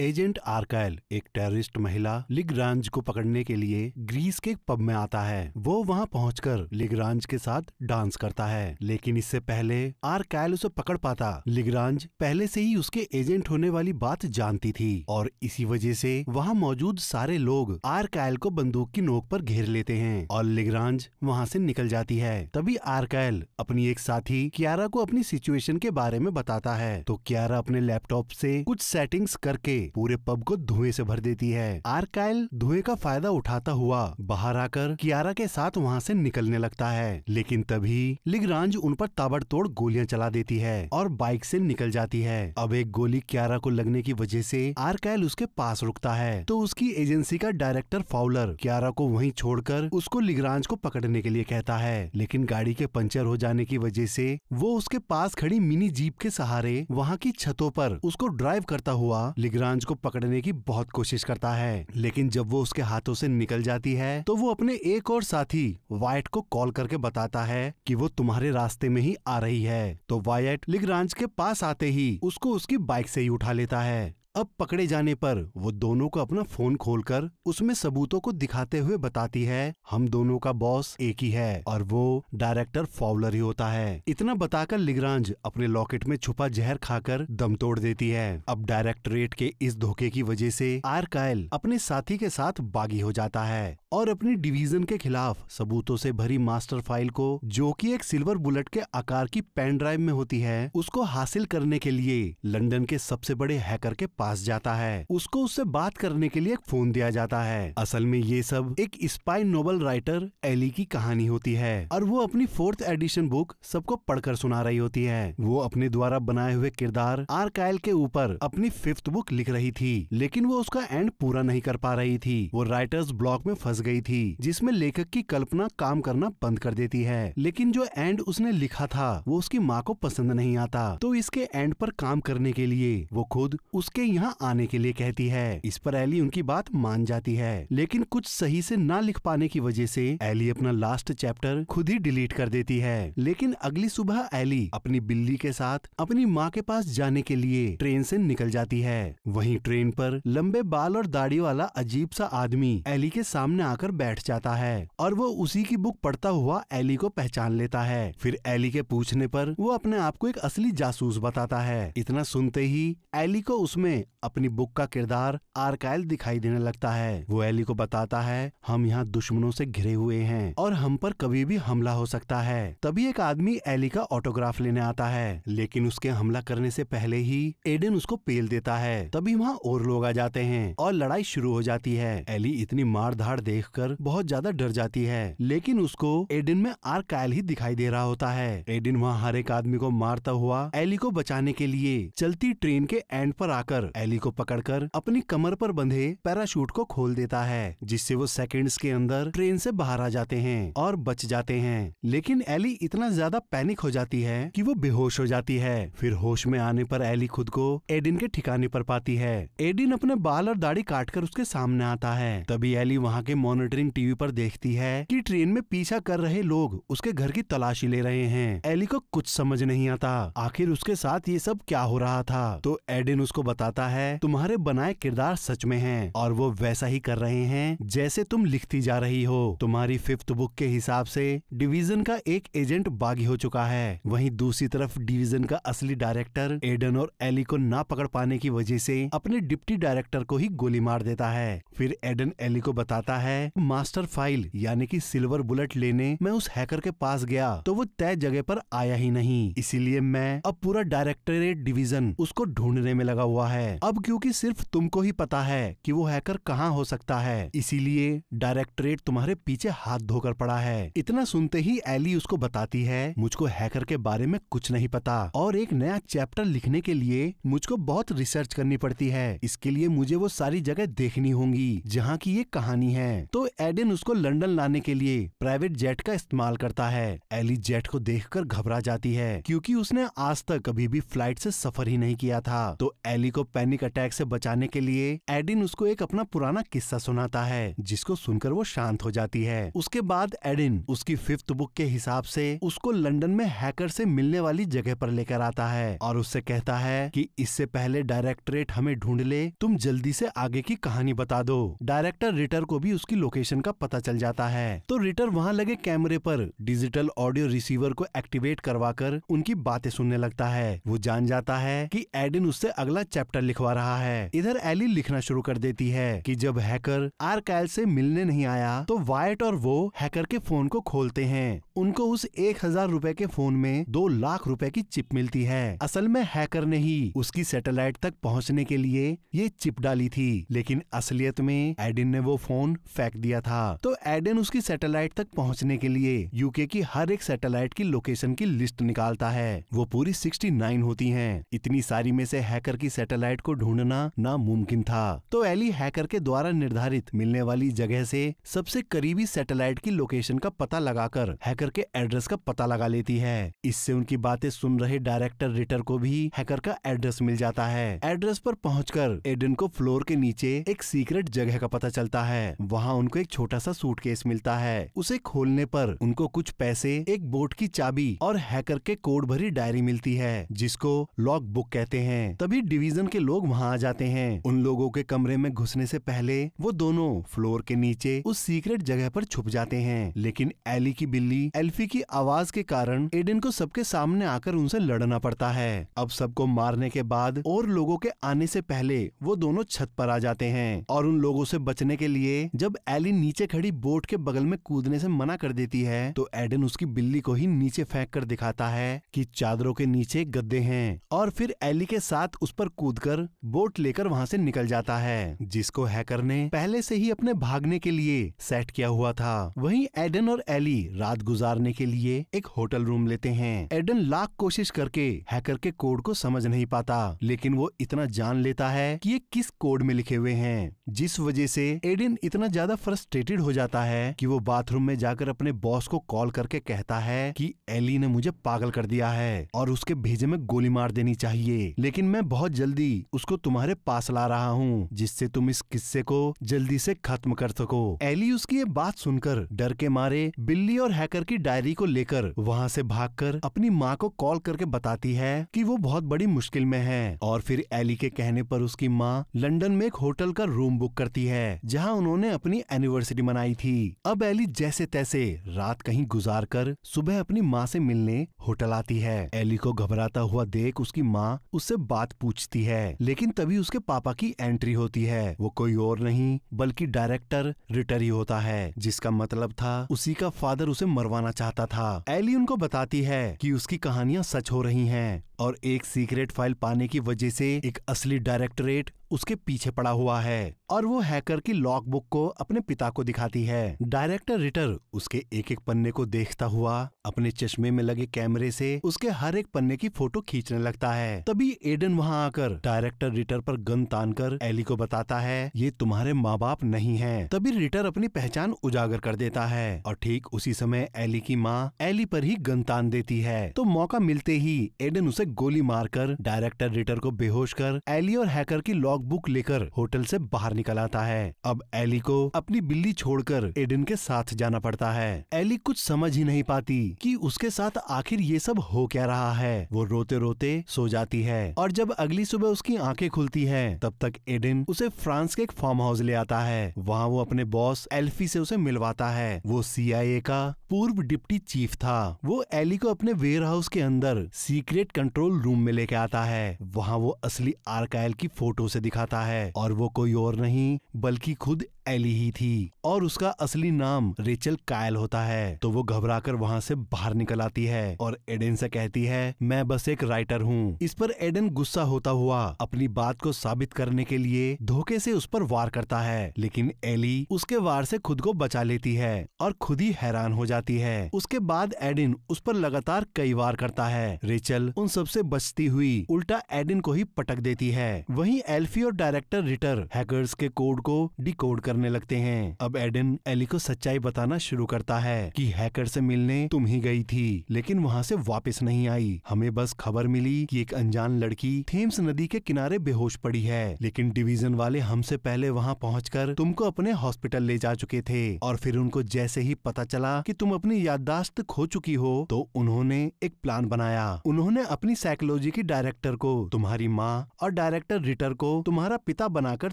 agent आर्काइल एक terrorist महिला लिगरांज को पकड़ने के लिए ग्रीस के पब में आता है वो वहाँ कर लिगरांज के साथ डांस करता है लेकिन इससे पहले आर्काइल उसे पकड़ पाता लिगरांज पहले से ही उसके एजेंट होने वाली बात जानती थी और इसी वजह से वहाँ मौजूद सारे लोग आर्काइल को बंदूक की नोक पर घेर लेते हैं और लिगरांज वहाँ से निकल जाती है तभी आर्काइल अपनी एक साथी कियारा को अपनी सिचुएशन के बारे में बताता है तो कियारा अपने लैपटॉप से कुछ सेटिंग्स करके पूरे पब को धुएं से भर देती है आरकाइल धुएं का फायदा उठाता हुआ बाहर आकर कियारा के साथ वहाँ से निकलने लगता है लेकिन तभी लिगरांज उन पर ताबड़तोड़ गोलियां चला देती है और बाइक से निकल जाती है अब एक गोली क्यारा को लगने की वजह से आरकाइल उसके पास रुकता है तो उसकी एजेंसी का डायरेक्टर फाउलर क्यारा को वहीं छोड़कर उसको लिगरांज को पकड़ने के लिए कहता है लेकिन गाड़ी के पंचर हो जाने की वजह से वो उसके पास खड़ी मिनी जीप के सहारे वहाँ की छतों पर उसको ड्राइव करता हुआ लिगरांज सांझ को पकड़ने की बहुत कोशिश करता है लेकिन जब वो उसके हाथों से निकल जाती है तो वो अपने एक और साथी वायट को कॉल करके बताता है कि वो तुम्हारे रास्ते में ही आ रही है तो वायट लिगरांज के पास आते ही उसको उसकी बाइक से ही उठा लेता है अब पकड़े जाने पर वो दोनों को अपना फोन खोलकर उसमें सबूतों को दिखाते हुए बताती है हम दोनों का बॉस एक ही है और वो डायरेक्टर फॉवलर ही होता है इतना बताकर लिगरांज अपने लॉकेट में छुपा जहर खाकर दम तोड़ देती है अब डायरेक्टरेट के इस धोखे की वजह से कायल अपने साथी के साथ बागी हो जाता है और अपनी डिवीजन के खिलाफ सबूतों से भरी मास्टर फाइल को जो कि एक सिल्वर बुलेट के आकार की पेन ड्राइव में होती है उसको हासिल करने के लिए लंदन के सबसे बड़े हैकर के पास पास जाता है उसको उससे बात करने के लिए एक फोन दिया जाता है असल में ये सब एक स्पाई नोबल राइटर एली की कहानी होती है और वो अपनी फोर्थ एडिशन बुक सबको पढ़कर सुना रही होती है वो अपने द्वारा बनाए हुए किरदार आर कायल के ऊपर अपनी फिफ्थ बुक लिख रही थी लेकिन वो उसका एंड पूरा नहीं कर पा रही थी वो राइटर्स ब्लॉक में फंस गई थी जिसमें लेखक की कल्पना काम करना बंद कर देती है लेकिन जो एंड उसने लिखा था वो उसकी माँ को पसंद नहीं आता तो इसके एंड पर काम करने के लिए वो खुद उसके यहाँ आने के लिए कहती है इस पर एली उनकी बात मान जाती है लेकिन कुछ सही से ना लिख पाने की वजह से एली अपना लास्ट चैप्टर खुद ही डिलीट कर देती है लेकिन अगली सुबह एली अपनी बिल्ली के साथ अपनी माँ के पास जाने के लिए ट्रेन से निकल जाती है वही ट्रेन पर लंबे बाल और दाढ़ी वाला अजीब सा आदमी एली के सामने आकर बैठ जाता है और वो उसी की बुक पढ़ता हुआ एली को पहचान लेता है फिर एली के पूछने पर वो अपने आप को एक असली जासूस बताता है इतना सुनते ही एली को उसमें में अपनी बुक का किरदार आरकाइल दिखाई देने लगता है वो एली को बताता है हम यहाँ दुश्मनों से घिरे हुए हैं और हम पर कभी भी हमला हो सकता है तभी एक आदमी एली का ऑटोग्राफ लेने आता है लेकिन उसके हमला करने से पहले ही एडन उसको पेल देता है तभी वहाँ और लोग आ जाते हैं और लड़ाई शुरू हो जाती है एली इतनी मार धाड़ देख कर बहुत ज्यादा डर जाती है लेकिन उसको एडिन में आरकाइल ही दिखाई दे रहा होता है एडिन वहाँ हर एक आदमी को मारता हुआ एली को बचाने के लिए चलती ट्रेन के एंड पर आकर एली को पकड़कर अपनी कमर पर बंधे पैराशूट को खोल देता है जिससे वो सेकंड्स के अंदर ट्रेन से बाहर आ जाते हैं और बच जाते हैं लेकिन एली इतना ज्यादा पैनिक हो जाती है कि वो बेहोश हो जाती है फिर होश में आने पर एली खुद को एडिन के ठिकाने पर पाती है एडिन अपने बाल और दाढ़ी काटकर उसके सामने आता है तभी एली वहाँ के मॉनिटरिंग टीवी पर देखती है कि ट्रेन में पीछा कर रहे लोग उसके घर की तलाशी ले रहे हैं एली को कुछ समझ नहीं आता आखिर उसके साथ ये सब क्या हो रहा था तो एडिन उसको बताता होता है तुम्हारे बनाए किरदार सच में हैं और वो वैसा ही कर रहे हैं जैसे तुम लिखती जा रही हो तुम्हारी फिफ्थ बुक के हिसाब से डिवीजन का एक एजेंट बागी हो चुका है वहीं दूसरी तरफ डिवीजन का असली डायरेक्टर एडन और एली को ना पकड़ पाने की वजह से अपने डिप्टी डायरेक्टर को ही गोली मार देता है फिर एडन एली को बताता है मास्टर फाइल यानी कि सिल्वर बुलेट लेने मैं उस हैकर के पास गया तो वो तय जगह पर आया ही नहीं इसीलिए मैं अब पूरा डायरेक्टरेट डिवीजन उसको ढूंढने में लगा हुआ है है अब क्योंकि सिर्फ तुमको ही पता है कि वो हैकर कहाँ हो सकता है इसीलिए डायरेक्टरेट तुम्हारे पीछे हाथ धोकर पड़ा है इतना सुनते ही एली उसको बताती है मुझको हैकर के बारे में कुछ नहीं पता और एक नया चैप्टर लिखने के लिए मुझको बहुत रिसर्च करनी पड़ती है इसके लिए मुझे वो सारी जगह देखनी होंगी जहाँ की ये कहानी है तो एडिन उसको लंदन लाने के लिए प्राइवेट जेट का इस्तेमाल करता है एली जेट को देखकर घबरा जाती है क्योंकि उसने आज तक कभी भी फ्लाइट से सफर ही नहीं किया था तो एली को पैनिक अटैक से बचाने के लिए एडिन उसको एक अपना पुराना किस्सा सुनाता है जिसको सुनकर वो शांत हो जाती है उसके बाद एडिन उसकी फिफ्थ बुक के हिसाब से उसको लंदन में हैकर से मिलने वाली जगह पर लेकर आता है और उससे कहता है कि इससे पहले डायरेक्टरेट हमें ढूंढ ले तुम जल्दी से आगे की कहानी बता दो डायरेक्टर रिटर को भी उसकी लोकेशन का पता चल जाता है तो रिटर वहाँ लगे कैमरे पर डिजिटल ऑडियो रिसीवर को एक्टिवेट करवा कर उनकी बातें सुनने लगता है वो जान जाता है की एडिन उससे अगला चैप्टर लिखवा रहा है इधर एली लिखना शुरू कर देती है कि जब हैकर आर कैल से मिलने नहीं आया तो वायट और वो हैकर के फोन को खोलते हैं उनको उस एक हजार रूपए के फोन में दो लाख रूपए की चिप मिलती है असल में हैकर ने ही उसकी सैटेलाइट तक पहुंचने के लिए ये चिप डाली थी लेकिन असलियत में एडिन ने वो फोन फेंक दिया था तो एडिन उसकी सैटेलाइट तक पहुँचने के लिए यूके की हर एक सैटेलाइट की लोकेशन की लिस्ट निकालता है वो पूरी सिक्सटी होती है इतनी सारी में से हैकर की सैटेलाइट वेबसाइट को ढूंढना नामुमकिन था तो एली हैकर के द्वारा निर्धारित मिलने वाली जगह से सबसे करीबी सैटेलाइट की लोकेशन का पता लगाकर हैकर के एड्रेस का पता लगा लेती है इससे उनकी बातें सुन रहे डायरेक्टर रिटर को भी हैकर का एड्रेस मिल जाता है एड्रेस पर पहुंचकर एडन को फ्लोर के नीचे एक सीक्रेट जगह का पता चलता है वहाँ उनको एक छोटा सा सूटकेस मिलता है उसे खोलने पर उनको कुछ पैसे एक बोट की चाबी और हैकर के कोड भरी डायरी मिलती है जिसको लॉग बुक कहते हैं तभी डिवीजन के लोग वहाँ आ जाते हैं उन लोगों के कमरे में घुसने से पहले वो दोनों फ्लोर के नीचे उस सीक्रेट जगह पर छुप जाते हैं लेकिन एली की बिल्ली एल्फी की आवाज के कारण एडन को सबके सामने आकर उनसे लड़ना पड़ता है अब सबको मारने के बाद और लोगों के आने से पहले वो दोनों छत पर आ जाते हैं और उन लोगों से बचने के लिए जब एली नीचे खड़ी बोट के बगल में कूदने से मना कर देती है तो एडन उसकी बिल्ली को ही नीचे फेंक कर दिखाता है कि चादरों के नीचे गद्दे हैं और फिर एली के साथ उस पर कूद कर बोट लेकर वहाँ से निकल जाता है जिसको हैकर ने पहले से ही अपने भागने के लिए सेट किया हुआ था वहीं एडन और एली रात गुजारने के लिए एक होटल रूम लेते हैं एडन लाख कोशिश करके हैकर के कोड को समझ नहीं पाता लेकिन वो इतना जान लेता है कि ये किस कोड में लिखे हुए हैं जिस वजह से एडन इतना ज्यादा फ्रस्ट्रेटेड हो जाता है कि वो बाथरूम में जाकर अपने बॉस को कॉल करके कहता है कि एली ने मुझे पागल कर दिया है और उसके भेजे में गोली मार देनी चाहिए लेकिन मैं बहुत जल्दी उसको तुम्हारे पास ला रहा हूँ जिससे तुम इस किस्से को जल्दी से खत्म कर सको एली उसकी ये बात सुनकर डर के मारे बिल्ली और हैकर की डायरी को लेकर वहाँ से भागकर अपनी माँ को कॉल करके बताती है कि वो बहुत बड़ी मुश्किल में है और फिर एली के कहने पर उसकी माँ लंदन में एक होटल का रूम बुक करती है जहाँ उन्होंने अपनी एनिवर्सरी मनाई थी अब एली जैसे तैसे रात कहीं गुजार कर सुबह अपनी माँ से मिलने होटल आती है एली को घबराता हुआ देख उसकी माँ उससे बात पूछती है है लेकिन तभी उसके पापा की एंट्री होती है वो कोई और नहीं बल्कि डायरेक्टर रिटर ही होता है जिसका मतलब था उसी का फादर उसे मरवाना चाहता था एली उनको बताती है कि उसकी कहानियां सच हो रही हैं और एक सीक्रेट फाइल पाने की वजह से एक असली डायरेक्टरेट उसके पीछे पड़ा हुआ है और वो हैकर की लॉक बुक को अपने पिता को दिखाती है डायरेक्टर रिटर उसके एक एक पन्ने को देखता हुआ अपने चश्मे में लगे कैमरे से उसके हर एक पन्ने की फोटो खींचने लगता है तभी एडन वहाँ आकर डायरेक्टर रिटर पर गन तान कर एली को बताता है ये तुम्हारे माँ बाप नहीं है तभी रिटर अपनी पहचान उजागर कर देता है और ठीक उसी समय एली की माँ एली पर ही गन तान देती है तो मौका मिलते ही एडन उसे गोली मारकर डायरेक्टर रिटर को बेहोश कर एली और हैकर की लॉक बुक लेकर होटल से बाहर निकल आता है अब एली को अपनी बिल्ली छोड़कर एडन के साथ जाना पड़ता है एली कुछ समझ ही नहीं पाती कि उसके साथ आखिर ये सब हो क्या रहा है वो रोते रोते सो जाती है और जब अगली सुबह उसकी आंखें खुलती है तब तक एडिन उसे फ्रांस के एक फार्म हाउस ले आता है वहाँ वो अपने बॉस एल्फी से उसे मिलवाता है वो सी का पूर्व डिप्टी चीफ था वो एली को अपने वेयर हाउस के अंदर सीक्रेट कंट्रोल रूम में लेके आता है वहाँ वो असली आरकाइल की फोटो से दिखाता है और वो कोई और नहीं बल्कि खुद एली ही थी और उसका असली नाम रेचल कायल होता है तो वो घबरा कर वहाँ से बाहर निकल आती है और एडेन से कहती है मैं बस एक राइटर हूँ इस पर एडेन गुस्सा होता हुआ अपनी बात को साबित करने के लिए धोखे से उस पर वार करता है लेकिन एली उसके वार से खुद को बचा लेती है और खुद ही हैरान हो जाती है उसके बाद एडिन उस पर लगातार कई वार करता है रेचल उन सबसे बचती हुई उल्टा एडिन को ही पटक देती है वहीं एल्फी और डायरेक्टर रिटर हैकर्स के कोड को डिकोड करने करने लगते हैं अब एडन एली को सच्चाई बताना शुरू करता है कि हैकर से मिलने तुम ही गई थी लेकिन वहाँ से वापस नहीं आई हमें बस खबर मिली कि एक अनजान लड़की थेम्स नदी के किनारे बेहोश पड़ी है लेकिन डिवीजन वाले हमसे पहले वहाँ पहुँच तुमको अपने हॉस्पिटल ले जा चुके थे और फिर उनको जैसे ही पता चला की तुम अपनी याददाश्त खो चुकी हो तो उन्होंने एक प्लान बनाया उन्होंने अपनी साइकोलॉजी की डायरेक्टर को तुम्हारी माँ और डायरेक्टर रिटर को तुम्हारा पिता बनाकर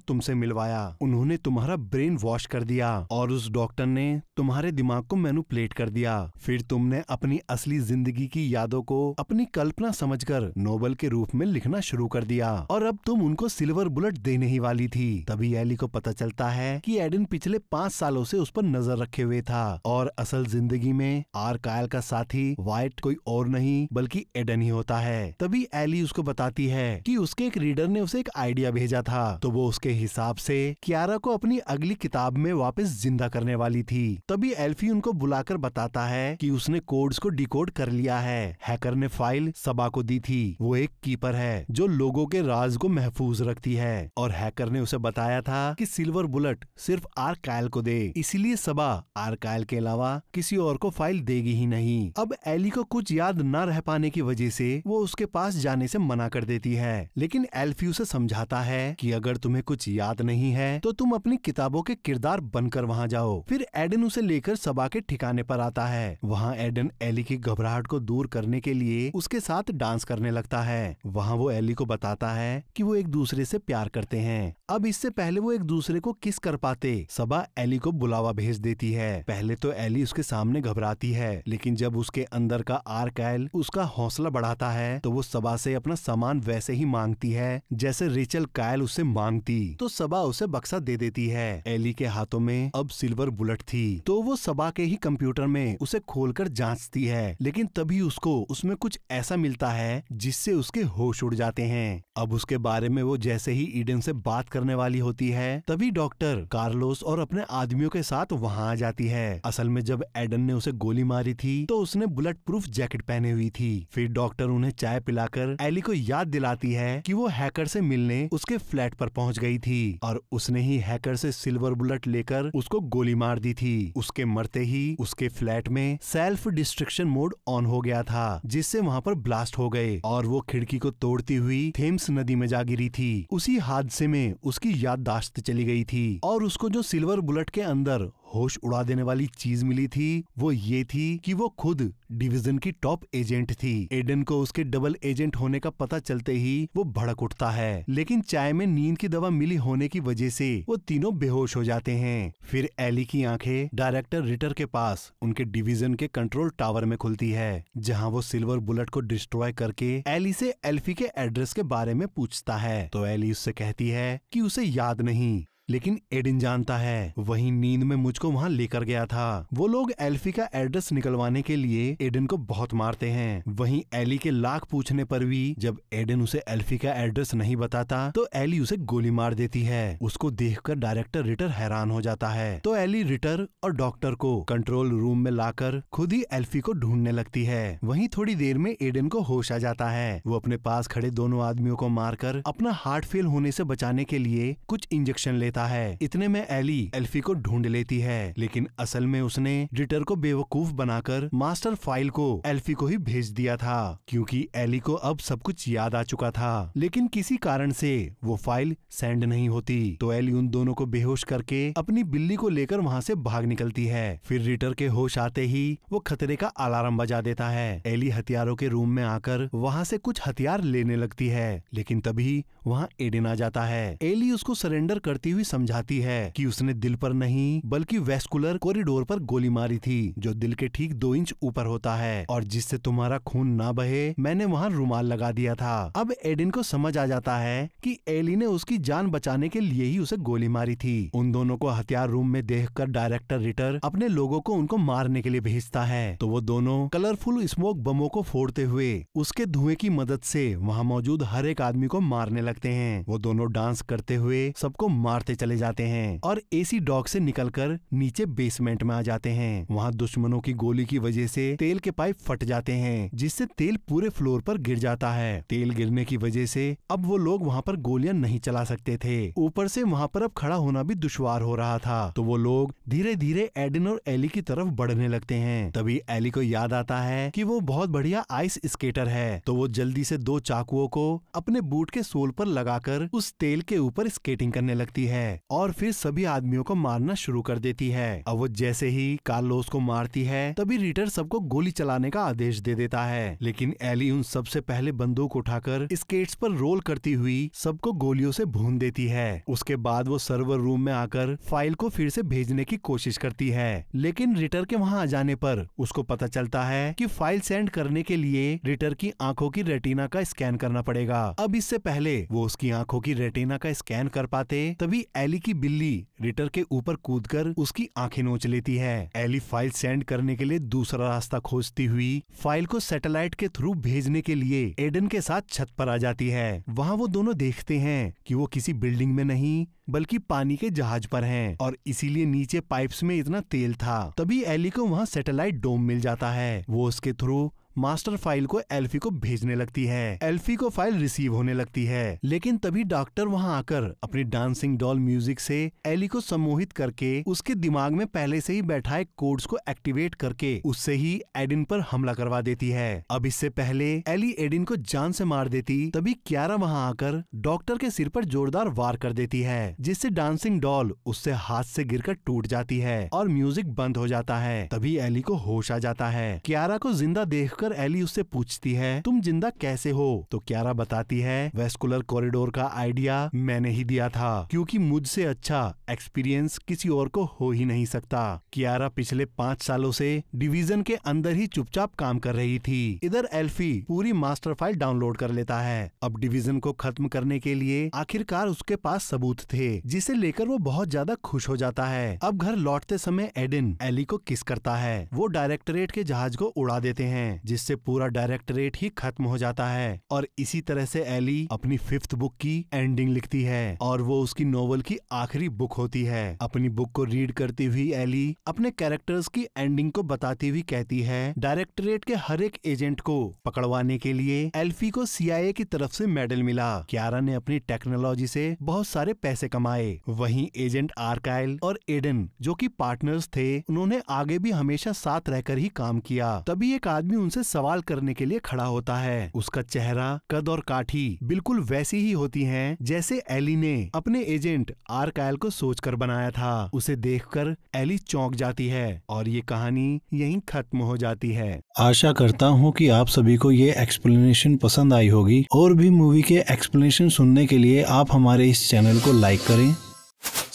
तुमसे मिलवाया उन्होंने तुम्हारा ब्रेन वॉश कर दिया और उस डॉक्टर ने तुम्हारे दिमाग को मैनुपलेट कर दिया फिर तुमने अपनी असली जिंदगी की यादों को अपनी कल्पना समझकर नोबल के रूप में लिखना शुरू कर दिया और अब तुम उनको सिल्वर बुलेट देने ही वाली थी तभी एली को पता चलता है कि एडन पिछले पाँच सालों से उस पर नजर रखे हुए था और असल जिंदगी में आर कायल का साथी व्हाइट कोई और नहीं बल्कि एडन ही होता है तभी एली उसको बताती है कि उसके एक रीडर ने उसे एक आइडिया भेजा था तो वो उसके हिसाब से कियारा को अपनी अगली अगली किताब में वापस जिंदा करने वाली थी तभी एल्फी उनको बुलाकर बताता है कि उसने कोड्स को डिकोड कर लिया है हैकर ने फाइल सबा को दी थी वो एक कीपर है जो लोगों के राज को महफूज रखती है और हैकर ने उसे बताया था कि सिल्वर बुलेट सिर्फ कायल को दे इसीलिए सबा आर कायल के अलावा किसी और को फाइल देगी ही नहीं अब एली को कुछ याद न रह पाने की वजह से वो उसके पास जाने से मना कर देती है लेकिन एल्फी उसे समझाता है कि अगर तुम्हें कुछ याद नहीं है तो तुम अपनी किताब किताबों के किरदार बनकर वहाँ जाओ फिर एडन उसे लेकर सबा के ठिकाने पर आता है वहाँ एडन एली की घबराहट को दूर करने के लिए उसके साथ डांस करने लगता है वहाँ वो एली को बताता है कि वो एक दूसरे से प्यार करते हैं अब इससे पहले वो एक दूसरे को किस कर पाते सबा एली को बुलावा भेज देती है पहले तो एली उसके सामने घबराती है लेकिन जब उसके अंदर का आर कैल उसका हौसला बढ़ाता है तो वो सबा से अपना सामान वैसे ही मांगती है जैसे रिचल कायल उसे मांगती तो सबा उसे बक्सा दे देती है एली के हाथों में अब सिल्वर बुलेट थी तो वो सबा के ही कंप्यूटर में उसे खोलकर जांचती है लेकिन तभी उसको उसमें कुछ ऐसा मिलता है जिससे उसके होश उड़ जाते हैं अब उसके बारे में वो जैसे ही ईडन से बात करने वाली होती है तभी डॉक्टर कार्लोस और अपने आदमियों के साथ वहाँ आ जाती है असल में जब एडन ने उसे गोली मारी थी तो उसने बुलेट प्रूफ जैकेट पहने हुई थी फिर डॉक्टर उन्हें चाय पिलाकर एली को याद दिलाती है कि वो हैकर से मिलने उसके फ्लैट पर पहुंच गई थी और उसने ही हैकर से सिल्वर बुलेट लेकर उसको गोली मार दी थी उसके मरते ही उसके फ्लैट में सेल्फ डिस्ट्रक्शन मोड ऑन हो गया था जिससे वहाँ पर ब्लास्ट हो गए और वो खिड़की को तोड़ती हुई थेम्स नदी में जा गिरी थी उसी हादसे में उसकी याददाश्त चली गई थी और उसको जो सिल्वर बुलेट के अंदर होश उड़ा देने वाली चीज मिली थी वो ये थी कि वो खुद डिवीजन की टॉप एजेंट थी एडन को उसके डबल एजेंट होने का पता चलते ही वो भड़क उठता है लेकिन चाय में नींद की दवा मिली होने की वजह से वो तीनों बेहोश हो जाते हैं फिर एली की आंखें डायरेक्टर रिटर के पास उनके डिवीजन के कंट्रोल टावर में खुलती है जहाँ वो सिल्वर बुलेट को डिस्ट्रॉय करके एली से एल्फी के एड्रेस के बारे में पूछता है तो एली उससे कहती है की उसे याद नहीं लेकिन एडिन जानता है वही नींद में मुझको वहाँ लेकर गया था वो लोग एल्फी का एड्रेस निकलवाने के लिए एडिन को बहुत मारते हैं वहीं एली के लाख पूछने पर भी जब एडिन उसे एल्फी का एड्रेस नहीं बताता तो एली उसे गोली मार देती है उसको देखकर डायरेक्टर रिटर हैरान हो जाता है तो एली रिटर और डॉक्टर को कंट्रोल रूम में लाकर खुद ही एल्फी को ढूंढने लगती है वहीं थोड़ी देर में एडिन को होश आ जाता है वो अपने पास खड़े दोनों आदमियों को मारकर अपना हार्ट फेल होने से बचाने के लिए कुछ इंजेक्शन लेता देता है इतने में एली एल्फी को ढूंढ लेती है लेकिन असल में उसने रिटर को बेवकूफ बनाकर मास्टर फाइल को एल्फी को ही भेज दिया था क्योंकि एली को अब सब कुछ याद आ चुका था लेकिन किसी कारण से वो फाइल सेंड नहीं होती तो एली उन दोनों को बेहोश करके अपनी बिल्ली को लेकर वहाँ से भाग निकलती है फिर रिटर के होश आते ही वो खतरे का अलार्म बजा देता है एली हथियारों के रूम में आकर वहाँ से कुछ हथियार लेने लगती है लेकिन तभी वहाँ एडिन आ जाता है एली उसको सरेंडर करती हुई समझाती है कि उसने दिल पर नहीं बल्कि वेस्कुलर कॉरिडोर पर गोली मारी थी जो दिल के ठीक दो इंच ऊपर होता है और जिससे तुम्हारा खून ना बहे मैंने वहाँ रुमाल लगा दिया था अब एडिन को समझ आ जाता है कि एली ने उसकी जान बचाने के लिए ही उसे गोली मारी थी उन दोनों को हथियार रूम में देखकर डायरेक्टर रिटर अपने लोगों को उनको मारने के लिए भेजता है तो वो दोनों कलरफुल स्मोक बमों को फोड़ते हुए उसके धुएं की मदद से वहाँ मौजूद हर एक आदमी को मारने लगे लगते हैं वो दोनों डांस करते हुए सबको मारते चले जाते हैं और एसी डॉग से निकलकर नीचे बेसमेंट में आ जाते हैं वहाँ दुश्मनों की गोली की वजह से तेल के पाइप फट जाते हैं जिससे तेल पूरे फ्लोर पर गिर जाता है तेल गिरने की वजह से अब वो लोग वहाँ पर गोलियां नहीं चला सकते थे ऊपर से वहाँ पर अब खड़ा होना भी दुश्वार हो रहा था तो वो लोग धीरे धीरे एडिन और एली की तरफ बढ़ने लगते हैं तभी एली को याद आता है कि वो बहुत बढ़िया आइस स्केटर है तो वो जल्दी से दो चाकुओं को अपने बूट के सोल पर पर लगाकर उस तेल के ऊपर स्केटिंग करने लगती है और फिर सभी आदमियों को मारना शुरू कर देती है अब वो जैसे ही कार्लोस को मारती है तभी रिटर सबको गोली चलाने का आदेश दे देता है लेकिन एली उन सबसे पहले बंदूक उठाकर स्केट्स पर रोल करती हुई सबको गोलियों से भून देती है उसके बाद वो सर्वर रूम में आकर फाइल को फिर से भेजने की कोशिश करती है लेकिन रिटर के वहाँ आ जाने पर उसको पता चलता है कि फाइल सेंड करने के लिए रिटर की आंखों की रेटिना का स्कैन करना पड़ेगा अब इससे पहले वो उसकी आंखों की रेटिना का स्कैन कर पाते तभी एली की बिल्ली रिटर के ऊपर कूदकर उसकी आंखें नोच लेती है एली फाइल सेंड करने के लिए दूसरा रास्ता खोजती हुई फाइल को सैटेलाइट के थ्रू भेजने के लिए एडन के साथ छत पर आ जाती है वहाँ वो दोनों देखते हैं कि वो किसी बिल्डिंग में नहीं बल्कि पानी के जहाज पर हैं और इसीलिए नीचे पाइप्स में इतना तेल था तभी एली को वहाँ सैटेलाइट डोम मिल जाता है वो उसके थ्रू मास्टर फाइल को एल्फी को भेजने लगती है एल्फी को फाइल रिसीव होने लगती है लेकिन तभी डॉक्टर वहाँ आकर अपने डांसिंग डॉल म्यूजिक से एली को सम्मोहित करके उसके दिमाग में पहले से ही बैठाए कोड्स को एक्टिवेट करके उससे ही एडिन पर हमला करवा देती है अब इससे पहले एली एडिन को जान से मार देती तभी क्यारा वहाँ आकर डॉक्टर के सिर पर जोरदार वार कर देती है जिससे डांसिंग डॉल उससे हाथ से गिरकर टूट जाती है और म्यूजिक बंद हो जाता है तभी एली को होश आ जाता है क्यारा को जिंदा देखकर होकर एली उससे पूछती है तुम जिंदा कैसे हो तो क्यारा बताती है वेस्कुलर कॉरिडोर का आइडिया मैंने ही दिया था क्योंकि मुझसे अच्छा एक्सपीरियंस किसी और को हो ही नहीं सकता क्यारा पिछले पाँच सालों से डिवीजन के अंदर ही चुपचाप काम कर रही थी इधर एल्फी पूरी मास्टर फाइल डाउनलोड कर लेता है अब डिवीजन को खत्म करने के लिए आखिरकार उसके पास सबूत थे जिसे लेकर वो बहुत ज्यादा खुश हो जाता है अब घर लौटते समय एडिन एली को किस करता है वो डायरेक्टरेट के जहाज को उड़ा देते हैं जिससे पूरा डायरेक्टरेट ही खत्म हो जाता है और इसी तरह से एली अपनी फिफ्थ बुक की एंडिंग लिखती है और वो उसकी नोवेल की आखिरी बुक होती है अपनी बुक को रीड करती हुई एली अपने कैरेक्टर्स की एंडिंग को बताती हुई कहती है डायरेक्टरेट के हर एक एजेंट को पकड़वाने के लिए एल्फी को सीआईए की तरफ से मेडल मिला क्यारा ने अपनी टेक्नोलॉजी से बहुत सारे पैसे कमाए वहीं एजेंट आर्काइल और एडन जो कि पार्टनर्स थे उन्होंने आगे भी हमेशा साथ रहकर ही काम किया तभी एक आदमी उनसे सवाल करने के लिए खड़ा होता है उसका चेहरा कद और काठी बिल्कुल वैसी ही होती है जैसे एली ने अपने एजेंट आर कायल को सोचकर बनाया था उसे देखकर एली चौंक जाती है और ये कहानी यहीं खत्म हो जाती है आशा करता हूँ कि आप सभी को ये एक्सप्लेनेशन पसंद आई होगी और भी मूवी के एक्सप्लेनेशन सुनने के लिए आप हमारे इस चैनल को लाइक करें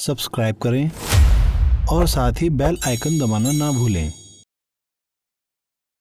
सब्सक्राइब करें और साथ ही बेल आइकन दबाना ना भूलें